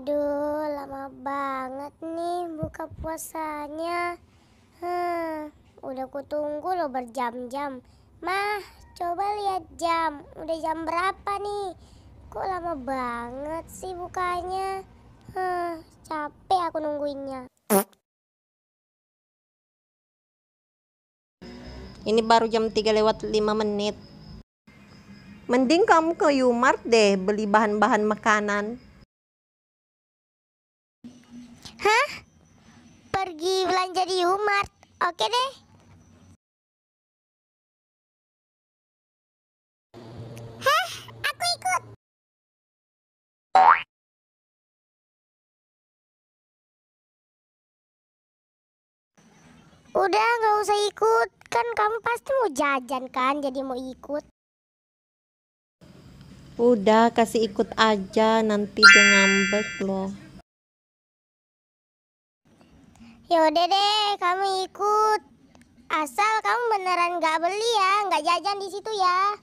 Aduh, lama banget nih buka puasanya. Hmm, udah kutunggu loh berjam-jam. Mah, coba lihat jam. Udah jam berapa nih? Kok lama banget sih bukanya? Hmm, capek aku nungguinnya. Ini baru jam 3 lewat 5 menit. Mending kamu ke Yumart deh beli bahan-bahan makanan. lagi belanja di Umart. Oke deh. Hah, aku ikut. Udah nggak usah ikut, kan kamu pasti mau jajan kan, jadi mau ikut. Udah kasih ikut aja, nanti dia ngambek loh. Yaudah deh, kamu ikut. Asal kamu beneran gak beli ya, gak jajan di situ ya.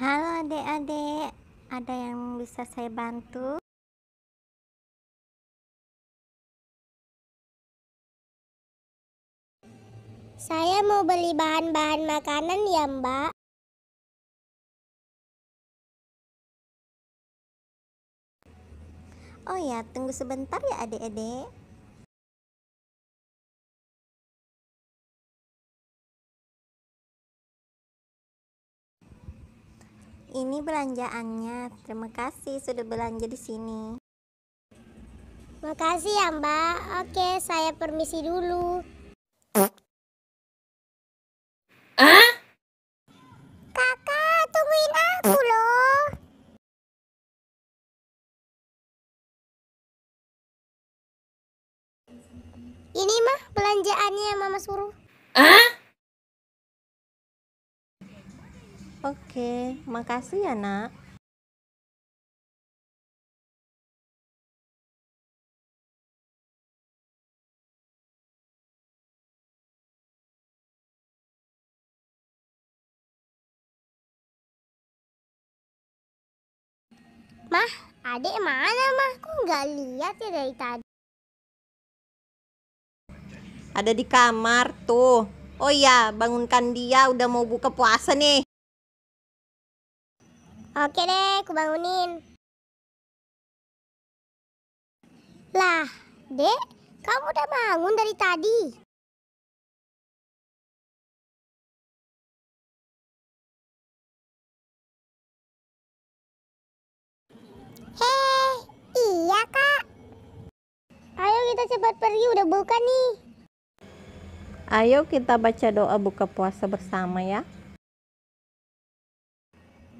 Halo adik-adik, ada yang bisa saya bantu? Saya mau beli bahan-bahan makanan ya mbak. Oh ya, tunggu sebentar ya adik-adik. Ini belanjaannya. Terima kasih sudah belanja di sini. Makasih ya, Mbak. Oke, saya permisi dulu. Ah? Kakak, tungguin aku loh. Ini mah belanjaannya Mama suruh. Ah? Oke, makasih ya, Nak. Mah, adik mana mah? Kok nggak lihat ya dari tadi? Ada di kamar tuh. Oh iya, bangunkan dia udah mau buka puasa nih. Oke deh, aku bangunin. Lah, Dek, kamu udah bangun dari tadi. Hei, iya kak. Ayo kita cepat pergi, udah buka nih. Ayo kita baca doa buka puasa bersama ya.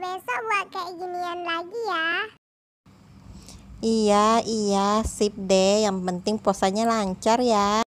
besok buat kayak ginian lagi ya. Iya, iya, sip deh. Yang penting posanya lancar ya.